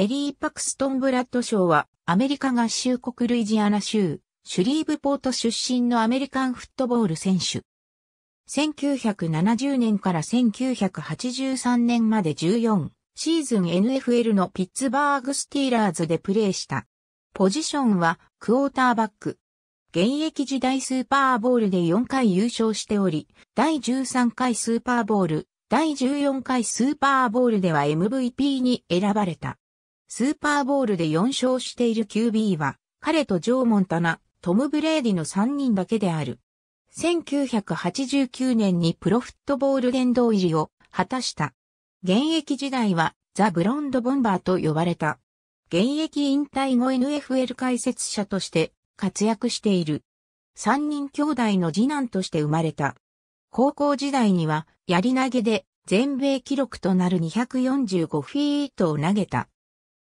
テリー・パクストン・ブラッド賞は、アメリカ合衆国ルイジアナ州、シュリーブポート出身のアメリカンフットボール選手。1970年から1983年まで14シーズン NFL のピッツバーグスティーラーズでプレーした。ポジションはクォーターバック。現役時代スーパーボールで4回優勝しており、第13回スーパーボール、第14回スーパーボールでは MVP に選ばれた。スーパーボールで4勝している QB は、彼とジョー・モンタナ、トム・ブレーディの3人だけである。1989年にプロフットボール殿堂入りを果たした。現役時代はザ・ブロンド・ボンバーと呼ばれた。現役引退後 NFL 解説者として活躍している。3人兄弟の次男として生まれた。高校時代にはやり投げで全米記録となる245フィートを投げた。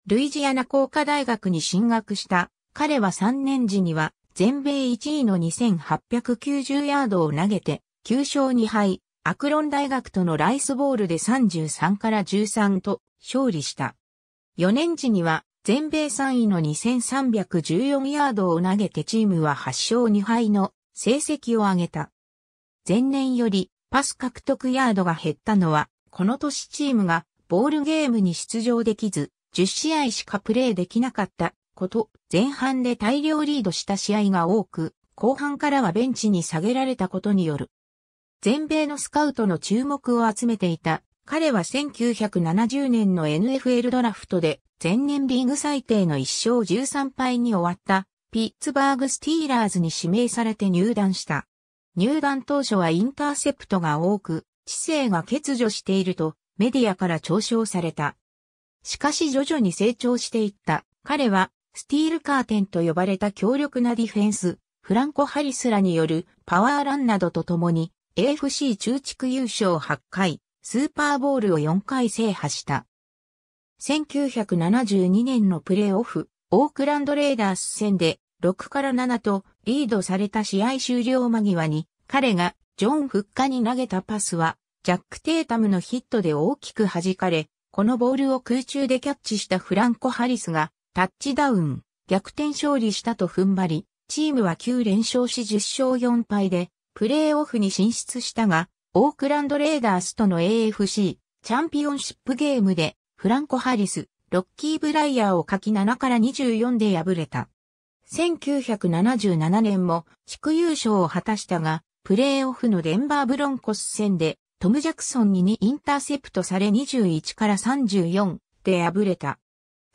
ルイジアナ工科大学に進学した。彼は3年時には全米1位の2890ヤードを投げて9勝2敗、アクロン大学とのライスボールで33から13と勝利した。4年時には全米3位の2314ヤードを投げてチームは8勝2敗の成績を上げた。前年よりパス獲得ヤードが減ったのは、この年チームがボールゲームに出場できず、10試合しかプレーできなかったこと、前半で大量リードした試合が多く、後半からはベンチに下げられたことによる。全米のスカウトの注目を集めていた。彼は1970年の NFL ドラフトで前年リーグ最低の1勝13敗に終わったピッツバーグスティーラーズに指名されて入団した。入団当初はインターセプトが多く、知性が欠如しているとメディアから嘲笑された。しかし徐々に成長していった。彼は、スティールカーテンと呼ばれた強力なディフェンス、フランコ・ハリスらによるパワーランなどと共に、AFC 中地区優勝8回、スーパーボールを4回制覇した。1972年のプレーオフ、オークランドレーダース戦で6から7とリードされた試合終了間際に彼がジョン・フッカに投げたパスはジャック・テータムのヒットで大きく弾かれこのボールを空中でキャッチしたフランコ・ハリスがタッチダウン、逆転勝利したと踏ん張り、チームは9連勝し10勝4敗で、プレーオフに進出したが、オークランドレーダースとの AFC チャンピオンシップゲームで、フランコ・ハリス、ロッキー・ブライヤーを書き7から24で敗れた。1977年も地区優勝を果たしたが、プレーオフのデンバーブロンコス戦でトム・ジャクソンに2インターセプトされ21から34で敗れた。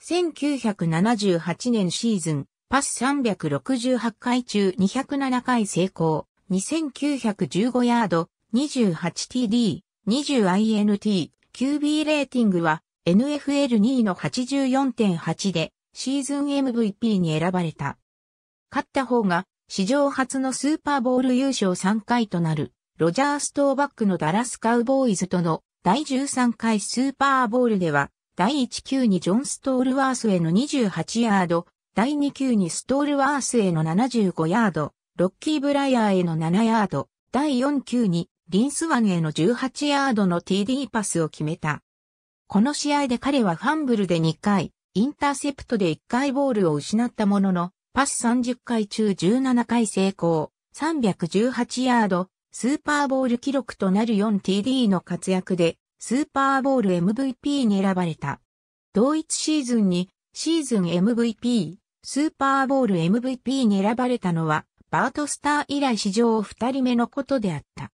1978年シーズン、パス368回中207回成功、2915ヤード、28TD、20INT、QB レーティングは NFL2 位の84.8でシーズン MVP に選ばれた。勝った方が史上初のスーパーボール優勝3回となる。ロジャー・ストーバックのダラス・カウボーイズとの第13回スーパーボールでは、第1球にジョン・ストールワースへの28ヤード、第2球にストールワースへの75ヤード、ロッキー・ブライアーへの7ヤード、第4球にリンスワンへの18ヤードの TD パスを決めた。この試合で彼はファンブルで2回、インターセプトで1回ボールを失ったものの、パス30回中17回成功、318ヤード、スーパーボール記録となる 4TD の活躍で、スーパーボール MVP に選ばれた。同一シーズンに、シーズン MVP、スーパーボール MVP に選ばれたのは、バートスター以来史上2人目のことであった。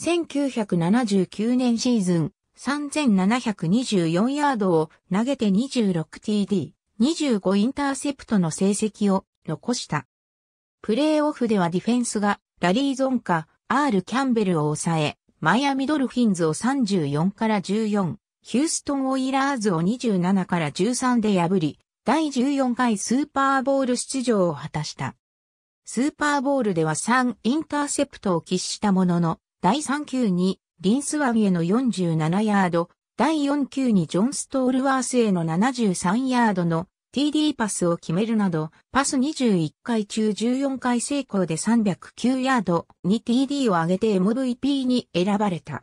1979年シーズン、3724ヤードを投げて 26TD、25インターセプトの成績を残した。プレーオフではディフェンスがラリーゾンかアール・キャンベルを抑え、マイアミドルフィンズを34から14、ヒューストン・オイラーズを27から13で破り、第14回スーパーボール出場を果たした。スーパーボールでは3インターセプトを喫したものの、第3球にリンスワンへの47ヤード、第4球にジョン・ストールワースへの73ヤードの TD パスを決めるなど、パス21回中14回成功で309ヤードに TD を上げて MVP に選ばれた。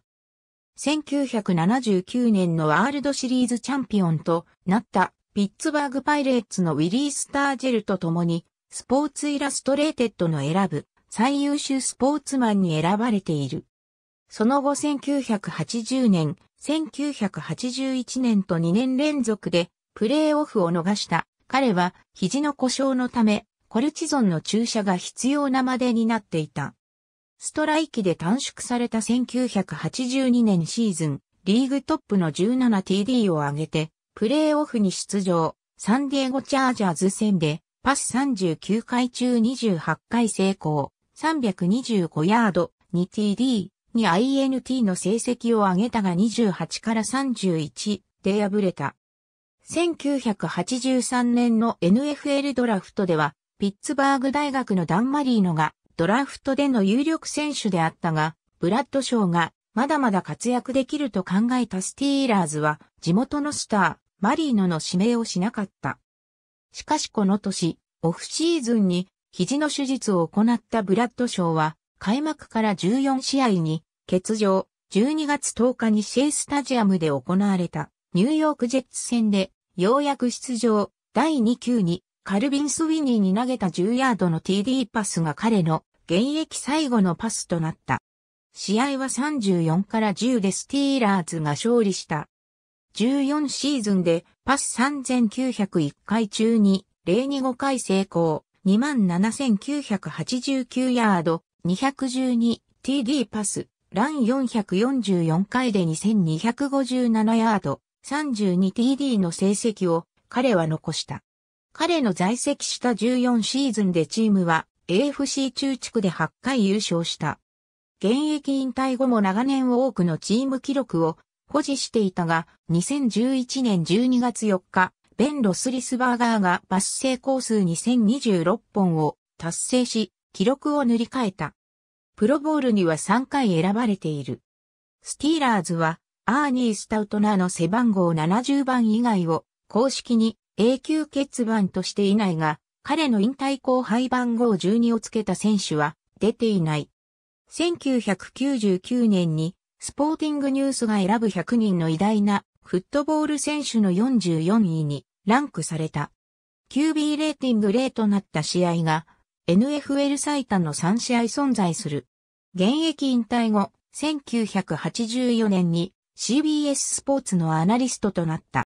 1979年のワールドシリーズチャンピオンとなったピッツバーグパイレーツのウィリー・スタージェルと共にスポーツイラストレーテッドの選ぶ最優秀スポーツマンに選ばれている。その後1980年、1981年と2年連続でプレーオフを逃した。彼は肘の故障のため、コルチゾンの注射が必要なまでになっていた。ストライキで短縮された1982年シーズン、リーグトップの 17TD を挙げて、プレーオフに出場、サンディエゴチャージャーズ戦で、パス39回中28回成功、325ヤード、2TD に INT の成績を上げたが28から31で敗れた。1983年の NFL ドラフトでは、ピッツバーグ大学のダン・マリーノがドラフトでの有力選手であったが、ブラッドショーがまだまだ活躍できると考えたスティーラーズは地元のスター、マリーノの指名をしなかった。しかしこの年、オフシーズンに肘の手術を行ったブラッドショーは開幕から14試合に欠場、12月10日にシェイスタジアムで行われたニューヨークジェッツ戦でようやく出場、第2球に、カルビン・スウィニーに投げた10ヤードの TD パスが彼の現役最後のパスとなった。試合は34から10でスティーラーズが勝利した。14シーズンでパス3901回中に025回成功、27,989ヤード、212TD パス、ラン444回で2257ヤード、32TD の成績を彼は残した。彼の在籍した14シーズンでチームは AFC 中地区で8回優勝した。現役引退後も長年多くのチーム記録を保持していたが、2011年12月4日、ベン・ロスリスバーガーがバス成功数2026本を達成し、記録を塗り替えた。プロボールには3回選ばれている。スティーラーズはアーニー・スタウトナーの背番号70番以外を公式に永久欠番としていないが、彼の引退後輩番号12をつけた選手は出ていない。1999年にスポーティングニュースが選ぶ100人の偉大なフットボール選手の44位にランクされた。QB レーティング0となった試合が NFL 最多の3試合存在する。現役引退後、1984年に CBS スポーツのアナリストとなった。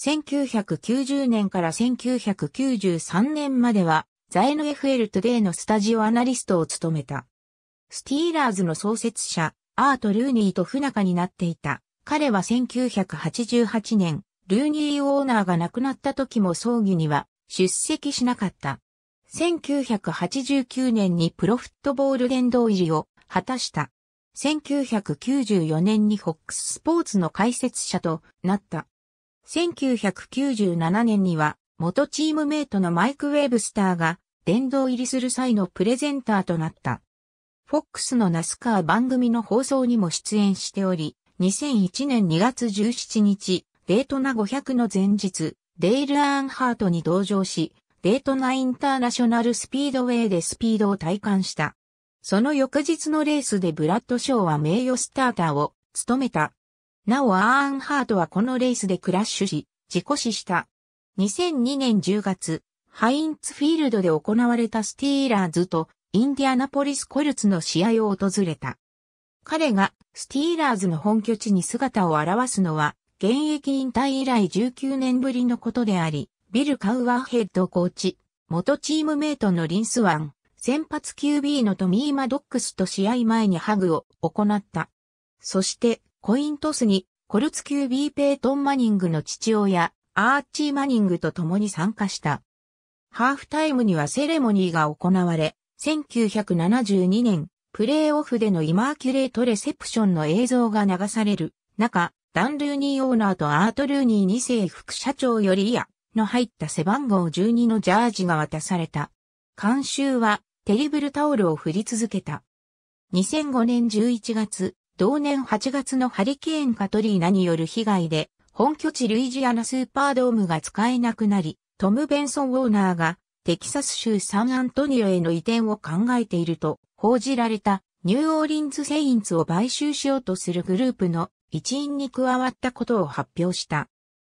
1990年から1993年までは、ザエフ・ f l トゥデイのスタジオアナリストを務めた。スティーラーズの創設者、アート・ルーニーと不仲になっていた。彼は1988年、ルーニーオーナーが亡くなった時も葬儀には出席しなかった。1989年にプロフットボール殿堂入りを果たした。1994年に FOX スポーツの解説者となった。1997年には元チームメイトのマイク・ウェーブスターが殿堂入りする際のプレゼンターとなった。FOX のナスカー番組の放送にも出演しており、2001年2月17日、デートナ500の前日、デイル・アーンハートに同乗し、デートナインターナショナルスピードウェイでスピードを体感した。その翌日のレースでブラッドショーは名誉スターターを務めた。なおアーンハートはこのレースでクラッシュし、事故死した。2002年10月、ハインツフィールドで行われたスティーラーズとインディアナポリスコルツの試合を訪れた。彼がスティーラーズの本拠地に姿を現すのは、現役引退以来19年ぶりのことであり、ビル・カウアーヘッドコーチ、元チームメイトのリンスワン、先発 QB のトミー・マドックスと試合前にハグを行った。そして、コイントスに、コルツ QB ペイトン・マニングの父親、アーチー・マニングと共に参加した。ハーフタイムにはセレモニーが行われ、1972年、プレーオフでのイマーキュレートレセプションの映像が流される中、ダン・ルーニーオーナーとアート・ルーニー2世副社長よりイヤの入った背番号12のジャージが渡された。監修はテリブルタオルを振り続けた。2005年11月、同年8月のハリケーンカトリーナによる被害で、本拠地ルイジアナスーパードームが使えなくなり、トム・ベンソン・ウォーナーがテキサス州サンアントニオへの移転を考えていると報じられたニューオーリンズ・セインツを買収しようとするグループの一員に加わったことを発表した。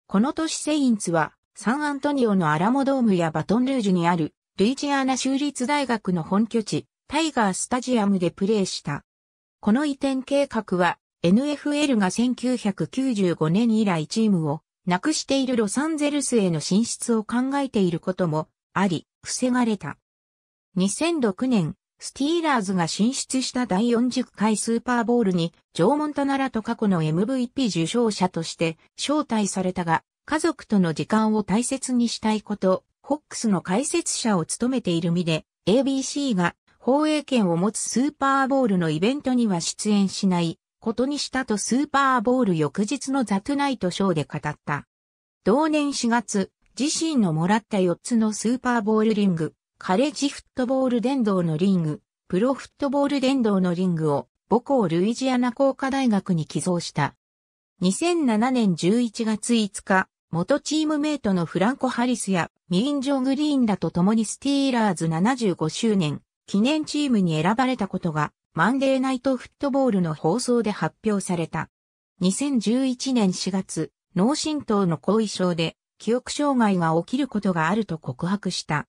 この年セインツはサンアントニオのアラモドームやバトンルージュにあるルイジアナ州立大学の本拠地、タイガースタジアムでプレーした。この移転計画は、NFL が1995年以来チームをなくしているロサンゼルスへの進出を考えていることもあり、防がれた。2006年、スティーラーズが進出した第40回スーパーボールに、ジョー・モンタナラと過去の MVP 受賞者として招待されたが、家族との時間を大切にしたいことホックスの解説者を務めている身で、ABC が放映権を持つスーパーボールのイベントには出演しないことにしたとスーパーボール翌日のザ・トゥナイトショーで語った。同年4月、自身のもらった4つのスーパーボールリング、カレッジフットボール殿堂のリング、プロフットボール殿堂のリングを母校ルイジアナ工科大学に寄贈した。2007年11月5日、元チームメイトのフランコ・ハリスやミリンジョ・グリーンらと共にスティーラーズ75周年記念チームに選ばれたことがマンデーナイトフットボールの放送で発表された。2011年4月、脳震盪の後遺症で記憶障害が起きることがあると告白した。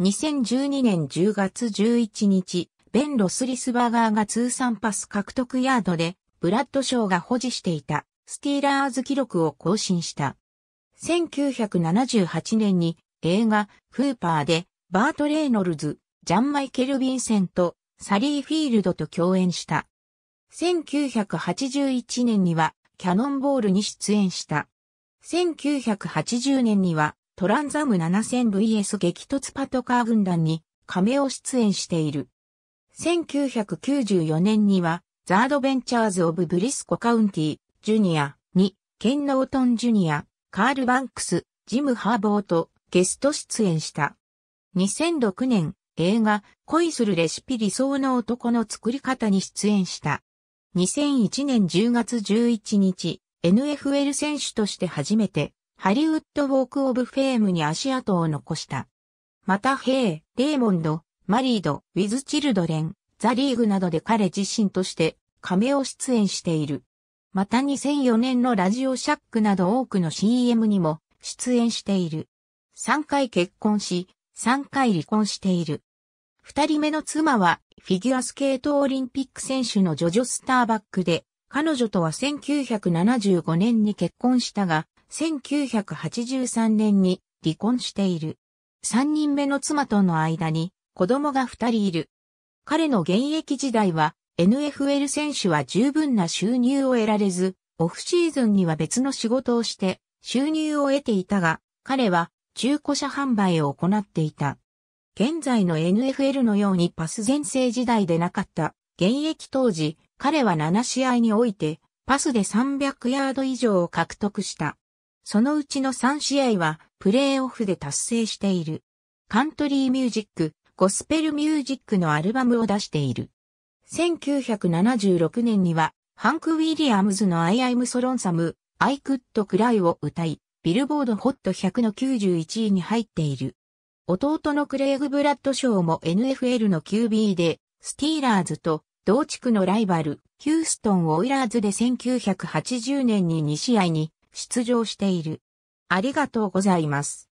2012年10月11日、ベン・ロスリスバーガーが通算パス獲得ヤードで、ブラッドショーが保持していたスティーラーズ記録を更新した。1978年に映画、フーパーで、バート・レイノルズ、ジャン・マイケル・ヴィンセント、サリー・フィールドと共演した。1981年には、キャノンボールに出演した。1980年には、トランザム 7000VS 激突パトカー軍団に、亀を出演している。1994年には、ザードベンチャーズ・オブ・ブリスコ・カウンティ、ジュニアに、ケン・ノートン・ジュニア、カール・バンクス、ジム・ハーボーと、ゲスト出演した。2006年、映画、恋するレシピ理想の男の作り方に出演した。2001年10月11日、NFL 選手として初めて、ハリウッドウォークオブフェームに足跡を残した。また、ヘイ、レーモンド、マリード、ウィズ・チルドレン、ザ・リーグなどで彼自身として、亀を出演している。また2004年のラジオシャックなど多くの CM にも出演している。3回結婚し、3回離婚している。二人目の妻は、フィギュアスケートオリンピック選手のジョジョ・スターバックで、彼女とは1975年に結婚したが、1983年に離婚している。三人目の妻との間に子供が二人いる。彼の現役時代は NFL 選手は十分な収入を得られず、オフシーズンには別の仕事をして収入を得ていたが、彼は中古車販売を行っていた。現在の NFL のようにパス全盛時代でなかった。現役当時、彼は7試合において、パスで300ヤード以上を獲得した。そのうちの3試合は、プレーオフで達成している。カントリーミュージック、ゴスペルミュージックのアルバムを出している。1976年には、ハンク・ウィリアムズの I イ m ソロンサム、I could cry を歌い、ビルボードホット100の91位に入っている。弟のクレイグ・ブラッドショーも NFL の QB で、スティーラーズと同地区のライバル、ヒューストン・オイラーズで1980年に2試合に出場している。ありがとうございます。